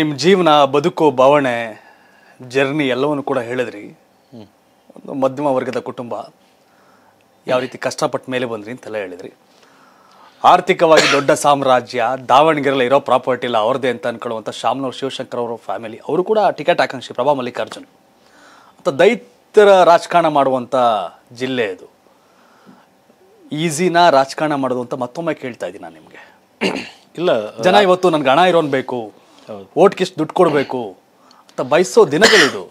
ನಿಮ್ಮ ಜೀವನ ಬದುಕು ಭಾವನೆ ಜರ್ನಿ ಎಲ್ಲವನ್ನು ಕೂಡ ಹೇಳಿದ್ರಿ ಒಂದು ಮಧ್ಯಮ ವರ್ಗದ ಕುಟುಂಬ ಯಾವ ರೀತಿ ಕಷ್ಟಪಟ್ಟ ಮೇಲೆ ಬಂದ್ರಿ ಅಂತೆಲ್ಲ ಹೇಳಿದ್ರಿ ಆರ್ಥಿಕವಾಗಿ ದೊಡ್ಡ ಸಾಮ್ರಾಜ್ಯ ದಾವಣಗೆರೆಲ್ಲ ಇರೋ ಪ್ರಾಪರ್ಟಿ ಇಲ್ಲ ಅವ್ರದೇ ಅಂತ ಅನ್ಕೊಳ್ಳುವಂಥ ಶಾಮ್ನವ್ರು ಶಿವಶಂಕರ್ ಅವರ ಫ್ಯಾಮಿಲಿ ಅವರು ಕೂಡ ಟಿಕೆಟ್ ಆಕಾಂಕ್ಷಿ ಪ್ರಭಾ ಮಲ್ಲಿಕಾರ್ಜುನ್ ಅಂತ ದೈತ್ಯರ ರಾಜಕಾರಣ ಮಾಡುವಂಥ ಜಿಲ್ಲೆ ಅದು ಈಸಿನ ರಾಜಕಾರಣ ಮಾಡೋದು ಅಂತ ಮತ್ತೊಮ್ಮೆ ಕೇಳ್ತಾ ಇದ್ದೀನಿ ನಾನು ನಿಮಗೆ ಇಲ್ಲ ಜನ ಇವತ್ತು ನನಗೆ ಹಣ ಇರೋನ್ ಬೇಕು ಓಟ್ಗೆ ಎಷ್ಟು ದುಡ್ಡು ಕೊಡಬೇಕು ಅಂತ ಬಯಸೋ ದಿನಗಳಿದು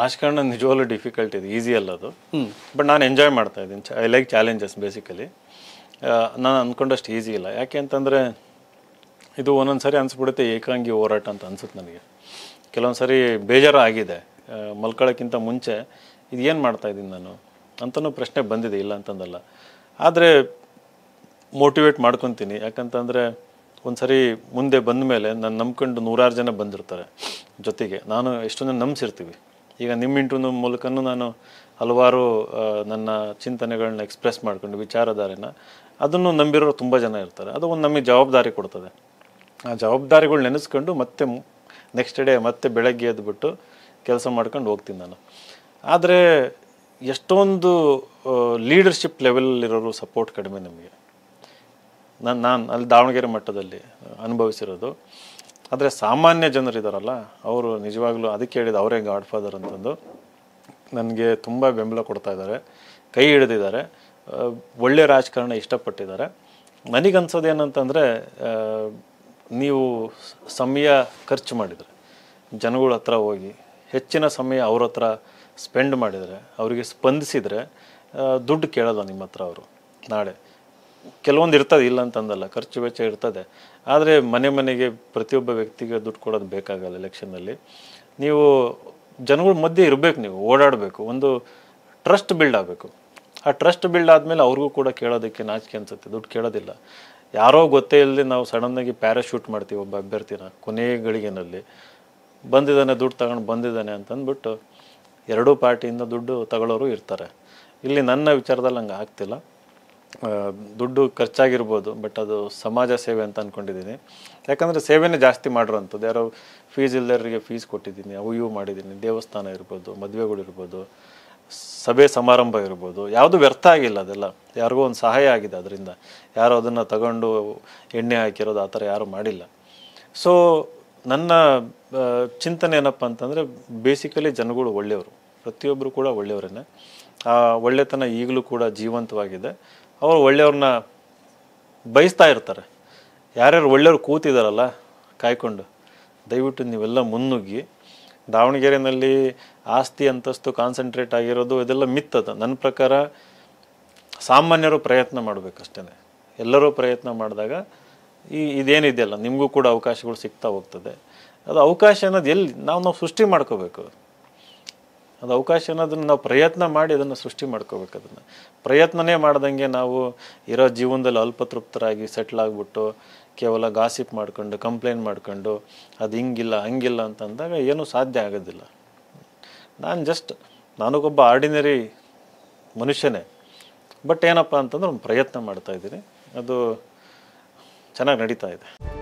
ರಾಜಕಾರಣ ನಿಜವಾಗ್ಲೂ ಡಿಫಿಕಲ್ಟ್ ಇದೆ ಈಸಿ ಅಲ್ಲ ಅದು ಬಟ್ ನಾನು ಎಂಜಾಯ್ ಮಾಡ್ತಾ ಇದ್ದೀನಿ ಐ ಲೈಕ್ ಚಾಲೆಂಜಸ್ ಬೇಸಿಕಲಿ ನಾನು ಅಂದ್ಕೊಂಡಷ್ಟು ಈಸಿ ಇಲ್ಲ ಯಾಕೆ ಅಂತಂದರೆ ಇದು ಒಂದೊಂದು ಸಾರಿ ಅನಿಸ್ಬಿಡುತ್ತೆ ಏಕಾಂಗಿ ಹೋರಾಟ ಅಂತ ಅನ್ಸುತ್ತೆ ನನಗೆ ಕೆಲವೊಂದು ಸಾರಿ ಬೇಜಾರು ಆಗಿದೆ ಮಲ್ಕೊಳ್ಳೋಕ್ಕಿಂತ ಮುಂಚೆ ಇದು ಏನು ಮಾಡ್ತಾಯಿದ್ದೀನಿ ನಾನು ಅಂತಲೂ ಪ್ರಶ್ನೆ ಬಂದಿದೆ ಇಲ್ಲ ಅಂತಂದಲ್ಲ ಆದರೆ ಮೋಟಿವೇಟ್ ಮಾಡ್ಕೊತೀನಿ ಯಾಕಂತಂದರೆ ಒಂದು ಸರಿ ಮುಂದೆ ಬಂದ ಮೇಲೆ ನಾನು ನಂಬ್ಕೊಂಡು ನೂರಾರು ಜನ ಬಂದಿರ್ತಾರೆ ಜೊತೆಗೆ ನಾನು ಎಷ್ಟೊಂದು ನಂಬಿಸಿರ್ತೀವಿ ಈಗ ನಿಮ್ಮ ಇಂಟರ್ವ್ಯೂ ಮೂಲಕನೂ ನಾನು ಹಲವಾರು ನನ್ನ ಚಿಂತನೆಗಳನ್ನ ಎಕ್ಸ್ಪ್ರೆಸ್ ಮಾಡ್ಕೊಂಡು ವಿಚಾರಧಾರೆನ ಅದನ್ನು ನಂಬಿರೋರು ತುಂಬ ಜನ ಇರ್ತಾರೆ ಅದು ಒಂದು ನಮಗೆ ಜವಾಬ್ದಾರಿ ಕೊಡ್ತದೆ ಆ ಜವಾಬ್ದಾರಿಗಳು ನೆನೆಸ್ಕೊಂಡು ಮತ್ತೆ ನೆಕ್ಸ್ಟ್ ಡೇ ಮತ್ತೆ ಬೆಳಗ್ಗೆ ಎದ್ದುಬಿಟ್ಟು ಕೆಲಸ ಮಾಡ್ಕೊಂಡು ಹೋಗ್ತೀನಿ ನಾನು ಆದರೆ ಎಷ್ಟೊಂದು ಲೀಡರ್ಶಿಪ್ ಲೆವೆಲಲ್ಲಿರೋರು ಸಪೋರ್ಟ್ ಕಡಿಮೆ ನಮಗೆ ನಾನು ನಾನು ಅಲ್ಲಿ ದಾವಣಗೆರೆ ಮಟ್ಟದಲ್ಲಿ ಅನುಭವಿಸಿರೋದು ಆದರೆ ಸಾಮಾನ್ಯ ಜನರಿದ್ದಾರಲ್ಲ ಅವರು ನಿಜವಾಗ್ಲೂ ಅದಕ್ಕೆ ಹೇಳಿದ ಅವರೇ ಗಾಡ್ ಫಾದರ್ ಅಂತಂದು ನನಗೆ ತುಂಬ ಬೆಂಬಲ ಕೊಡ್ತಾ ಇದ್ದಾರೆ ಕೈ ಹಿಡಿದಿದ್ದಾರೆ ಒಳ್ಳೆಯ ರಾಜಕಾರಣ ಇಷ್ಟಪಟ್ಟಿದ್ದಾರೆ ನನಗನ್ಸೋದು ಏನಂತಂದರೆ ನೀವು ಸಮಯ ಖರ್ಚು ಮಾಡಿದರೆ ಜನಗಳ ಹತ್ರ ಹೋಗಿ ಹೆಚ್ಚಿನ ಸಮಯ ಅವ್ರ ಹತ್ರ ಸ್ಪೆಂಡ್ ಮಾಡಿದರೆ ಅವರಿಗೆ ಸ್ಪಂದಿಸಿದರೆ ದುಡ್ಡು ಕೇಳಲ್ಲ ನಿಮ್ಮ ಹತ್ರ ಅವರು ನಾಳೆ ಕೆಲವೊಂದು ಇರ್ತದೆ ಇಲ್ಲ ಅಂತಂದಲ್ಲ ಖರ್ಚು ವೆಚ್ಚ ಇರ್ತದೆ ಆದರೆ ಮನೆ ಮನೆಗೆ ಪ್ರತಿಯೊಬ್ಬ ವ್ಯಕ್ತಿಗೆ ದುಡ್ಡು ಕೊಡೋದು ಬೇಕಾಗಲ್ಲ ಎಲೆಕ್ಷನ್ನಲ್ಲಿ ನೀವು ಜನಗಳ ಮಧ್ಯೆ ಇರಬೇಕು ನೀವು ಓಡಾಡಬೇಕು ಒಂದು ಟ್ರಸ್ಟ್ ಬಿಲ್ಡ್ ಆಗಬೇಕು ಆ ಟ್ರಸ್ಟ್ ಬಿಲ್ಡ್ ಆದಮೇಲೆ ಅವ್ರಿಗೂ ಕೂಡ ಕೇಳೋದಕ್ಕೆ ನಾಚಿಕೆ ಅನಿಸುತ್ತೆ ದುಡ್ಡು ಕೇಳೋದಿಲ್ಲ ಯಾರೋ ಗೊತ್ತೇ ಇಲ್ಲದೆ ನಾವು ಸಡನ್ನಾಗಿ ಪ್ಯಾರಾಶೂಟ್ ಮಾಡ್ತೀವಿ ಒಬ್ಬ ಅಭ್ಯರ್ಥಿನ ಕೊನೆಯ ಗಳಿಗೆನಲ್ಲಿ ಬಂದಿದ್ದಾನೆ ದುಡ್ಡು ತಗೊಂಡು ಬಂದಿದ್ದಾನೆ ಅಂತಂದ್ಬಿಟ್ಟು ಎರಡೂ ಪಾರ್ಟಿಯಿಂದ ದುಡ್ಡು ತಗೊಳ್ಳೋರು ಇರ್ತಾರೆ ಇಲ್ಲಿ ನನ್ನ ವಿಚಾರದಲ್ಲಿ ಹಂಗೆ ಆಗ್ತಿಲ್ಲ ದುಡ್ಡು ಖರ್ಚಾಗಿರ್ಬೋದು ಬಟ್ ಅದು ಸಮಾಜ ಸೇವೆ ಅಂತ ಅಂದ್ಕೊಂಡಿದ್ದೀನಿ ಯಾಕಂದರೆ ಸೇವೆನೇ ಜಾಸ್ತಿ ಮಾಡಿರೋಂಥದ್ದು ಯಾರೋ ಫೀಸ್ ಇಲ್ಲದವರಿಗೆ ಫೀಸ್ ಕೊಟ್ಟಿದ್ದೀನಿ ಅವು ಇವು ಮಾಡಿದ್ದೀನಿ ದೇವಸ್ಥಾನ ಇರ್ಬೋದು ಮದುವೆಗಳಿರ್ಬೋದು ಸಭೆ ಸಮಾರಂಭ ಇರ್ಬೋದು ಯಾವುದು ವ್ಯರ್ಥ ಆಗಿಲ್ಲ ಅದೆಲ್ಲ ಯಾರಿಗೂ ಒಂದು ಸಹಾಯ ಆಗಿದೆ ಅದರಿಂದ ಯಾರು ಅದನ್ನು ತಗೊಂಡು ಎಣ್ಣೆ ಹಾಕಿರೋದು ಆ ಥರ ಯಾರೂ ಮಾಡಿಲ್ಲ ಸೊ ನನ್ನ ಚಿಂತನೆ ಏನಪ್ಪ ಅಂತಂದರೆ ಬೇಸಿಕಲಿ ಜನಗಳು ಒಳ್ಳೆಯವರು ಪ್ರತಿಯೊಬ್ಬರು ಕೂಡ ಒಳ್ಳೆಯವರೇನೆ ಆ ಒಳ್ಳೆತನ ಈಗಲೂ ಕೂಡ ಜೀವಂತವಾಗಿದೆ ಅವರು ಒಳ್ಳೆಯವ್ರನ್ನ ಬಯಸ್ತಾ ಇರ್ತಾರೆ ಯಾರ್ಯಾರು ಒಳ್ಳೆಯವ್ರು ಕೂತಿದಾರಲ್ಲ ಕಾಯ್ಕೊಂಡು ದಯವಿಟ್ಟು ನೀವೆಲ್ಲ ಮುನ್ನುಗ್ಗಿ ದಾವಣಗೆರೆಯಲ್ಲಿ ಆಸ್ತಿ ಅಂತಸ್ತು ಕಾನ್ಸಂಟ್ರೇಟ್ ಆಗಿರೋದು ಇದೆಲ್ಲ ಮಿತ್ತದ ನನ್ನ ಪ್ರಕಾರ ಸಾಮಾನ್ಯರು ಪ್ರಯತ್ನ ಮಾಡಬೇಕಷ್ಟೇ ಎಲ್ಲರೂ ಪ್ರಯತ್ನ ಮಾಡಿದಾಗ ಈ ಇದೇನಿದೆಯಲ್ಲ ನಿಮಗೂ ಕೂಡ ಅವಕಾಶಗಳು ಸಿಗ್ತಾ ಹೋಗ್ತದೆ ಅದು ಅವಕಾಶ ಅನ್ನೋದು ಎಲ್ಲಿ ನಾವು ನಾವು ಸೃಷ್ಟಿ ಮಾಡ್ಕೋಬೇಕು ಅದು ಅವಕಾಶ ಅನ್ನೋದನ್ನು ನಾವು ಪ್ರಯತ್ನ ಮಾಡಿ ಅದನ್ನು ಸೃಷ್ಟಿ ಮಾಡ್ಕೋಬೇಕು ಅದನ್ನು ಪ್ರಯತ್ನನೇ ಮಾಡ್ದಂಗೆ ನಾವು ಇರೋ ಜೀವನದಲ್ಲಿ ಅಲ್ಪತೃಪ್ತರಾಗಿ ಸೆಟ್ಲ್ ಆಗಿಬಿಟ್ಟು ಕೇವಲ ಗಾಸಿಪ್ ಮಾಡ್ಕೊಂಡು ಕಂಪ್ಲೇಂಟ್ ಮಾಡ್ಕೊಂಡು ಅದು ಹಿಂಗಿಲ್ಲ ಹಂಗಿಲ್ಲ ಅಂತಂದಾಗ ಏನೂ ಸಾಧ್ಯ ಆಗೋದಿಲ್ಲ ನಾನು ಜಸ್ಟ್ ನನಗೊಬ್ಬ ಆರ್ಡಿನರಿ ಮನುಷ್ಯನೇ ಬಟ್ ಏನಪ್ಪ ಅಂತಂದ್ರೆ ಒಂದು ಪ್ರಯತ್ನ ಮಾಡ್ತಾಯಿದ್ದೀನಿ ಅದು ಚೆನ್ನಾಗಿ ನಡೀತಾ ಇದೆ